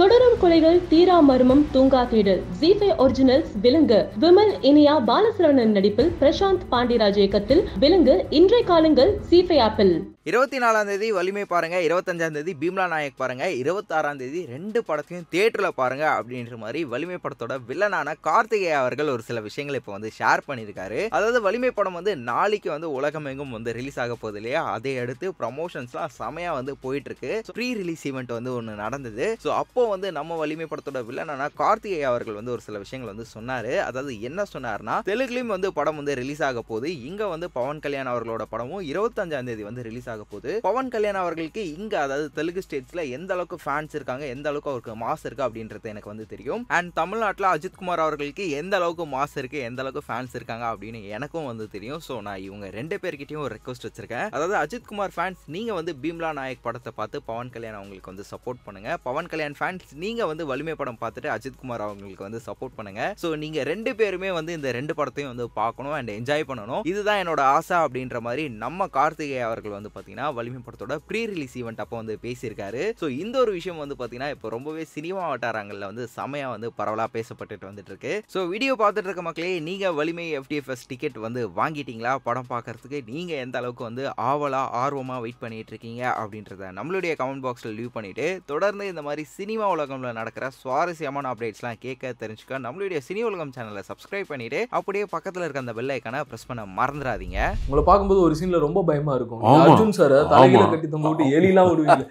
தொடரும் கொலைகள் தீரா மர்மம் தூங்கா தேடல் ஜிபே ஒரிஜினல்ஸ் விலங்கு விமல் இனியா பாலசரவணன் நடிப்பில் பிரசாந்த் பாண்டியராஜ் இயக்கத்தில் விலங்கு இன்றைய காலங்கள் சிபே ஆப்பிள் இருபத்தி நாலாம் தேதி வலிமை பாருங்க இருபத்தஞ்சாம் தேதி பீம்லா நாயக் பாருங்க இருபத்தாறாம் தேதி ரெண்டு படத்தையும் தியேட்டரில் பாருங்க அப்படின்ற மாதிரி வலிமை படத்தோட வில்லனான கார்த்திகே அவர்கள் ஒரு சில விஷயங்களை இப்போ வந்து ஷேர் பண்ணியிருக்காரு அதாவது வலிமை படம் வந்து நாளைக்கு வந்து உலகமெங்கும் வந்து ரிலீஸ் ஆக போகுது இல்லையா அதை அடுத்து ப்ரமோஷன்ஸ்லாம் செமையாக வந்து போயிட்டு இருக்கு ப்ரீ ரிலீஸ் ஈவெண்ட் வந்து ஒன்று நடந்தது ஸோ அப்போ வந்து நம்ம வலிமை படத்தோட வில்லனான கார்த்திகே அவர்கள் வந்து ஒரு சில விஷயங்கள் வந்து சொன்னார் அதாவது என்ன சொன்னார்னா தெலுங்குலையும் வந்து படம் வந்து ரிலீஸ் ஆக போகுது இங்கே வந்து பவன் கல்யாண் அவர்களோட படமும் இருபத்தஞ்சாம் தேதி வந்து ரிலீஸ் ஆக போகுது பவன் கல்யாண் அவர்களுக்கு இங்கே அதாவது தெலுங்கு ஸ்டேட்ஸில் எந்த அளவுக்கு ஃபேன்ஸ் இருக்காங்க எந்த அளவுக்கு அவருக்கு மாஸ் இருக்கு அப்படின்றது எனக்கு வந்து தெரியும் அண்ட் தமிழ்நாட்டில் அஜித் குமார் அவர்களுக்கு எந்த அளவுக்கு மாஸ் இருக்குது எந்த அளவுக்கு ஃபேன்ஸ் இருக்காங்க அப்படின்னு எனக்கும் வந்து தெரியும் ஸோ நான் இவங்க ரெண்டு பேர்கிட்டையும் ஒரு ரெக்வஸ்ட் வச்சிருக்கேன் அதாவது அஜித் குமார் ஃபேன்ஸ் நீங்கள் வந்து பீம்லா நாயக் படத்தை பார்த்து பவன் கல்யாண் அவங்களுக்கு வந்து சப்போர்ட் பண்ணுங்க பவன் கல்யாண் ஃபேன்ஸ் நீங்கள் வந்து வலிமை படம் பார்த்துட்டு அஜித் குமார் அவங்களுக்கு வந்து சப்போர்ட் பண்ணுங்க ஸோ நீங்கள் ரெண்டு பேருமே வந்து இந்த ரெண்டு படத்தையும் வந்து பார்க்கணும் அண்ட் என்ஜாய் பண்ணணும் இதுதான் என்னோட ஆசை அப்படின்ற மாதிரி நம்ம கார்த்திகை அவர்கள் வந்து பார்த்தீங்கன்னா வலிமை படத்தோட ப்ரீ ரிலீஸ் ஈவெண்ட் அப்போ வந்து பேசியிருக்காரு ஸோ இந்த ஒரு விஷயம் வந்து பார்த்தீங்கன்னா இப்போ ரொம்பவே சினிமா வட்டாரங்களில் வந்து செமையாக வந்து பரவலாக பேசப்பட்டுட்டு வந்துட்டு இருக்கு ஸோ வீடியோ பார்த்துட்டு இருக்க மக்களே நீங்கள் வலிமை எஃப்டிஎஃப்எஸ் டிக்கெட் வந்து வாங்கிட்டீங்களா படம் பார்க்கறதுக்கு நீங்கள் எந்த அளவுக்கு வந்து ஆவலாக ஆர்வமாக வெயிட் பண்ணிட்டு இருக்கீங்க அப்படின்றத நம்மளுடைய கமெண்ட் பாக்ஸில் லீவ் பண்ணிட்டு தொடர்ந்து இந்த மாதிரி சினிமா உலகம்ல நடக்கிற சுவாரஸ்யமான அப்டேட்ஸ்லாம் கேட்க தெரிஞ்சுக்க நம்மளுடைய சினி உலகம் சேனலை சப்ஸ்கிரைப் பண்ணிட்டு அப்படியே பக்கத்தில் இருக்க அந்த பெல் ஐக்கான ப்ரெஸ் பண்ண மறந்துடாதீங்க உங்களை பார்க்கும்போது ஒரு சீனில் ரொம்ப பயமாக இருக்கும் அருண் சார் தலையில கட்டி தம்பிட்டு எலிலாம் விடுவீங்க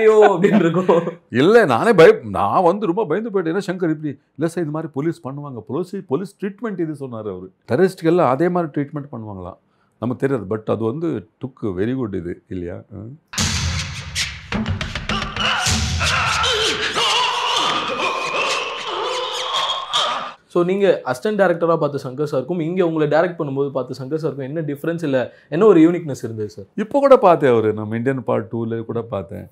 ஐயோ அப்படின்னு இருக்கும் இல்லை நானே பய நான் வந்து ரொம்ப பயந்து போயிட்டேன் சங்கர் இப்படி இல்லை சார் இது மாதிரி போலீஸ் பண்ணுவாங்க போலீஸ் போலீஸ் ட்ரீட்மெண்ட் இது சொன்னார் அவர் டெரரிஸ்ட்டுக்கெல்லாம் அதே மாதிரி ட்ரீட்மெண்ட் பண்ணுவாங்களாம் நமக்கு தெரியாது பட் அது வந்து டுக்கு வெரி குட் இது இல்லையா ஸோ நீங்கள் அஸ்டன்ட் டேரக்டராக பார்த்த சங்கர் சாருக்கும் இங்கே உங்களை டேரக்ட் பண்ணும்போது பார்த்த சங்கர் சாருக்கும் என்ன டிஃப்ரென்ஸ் இல்லை என்ன ஒரு யூனிக்னஸ் இருந்தது சார் இப்போ கூட பார்த்தேன் அவர் நம்ம இந்தியன் பார்ட் டூவில் கூட பார்த்தேன்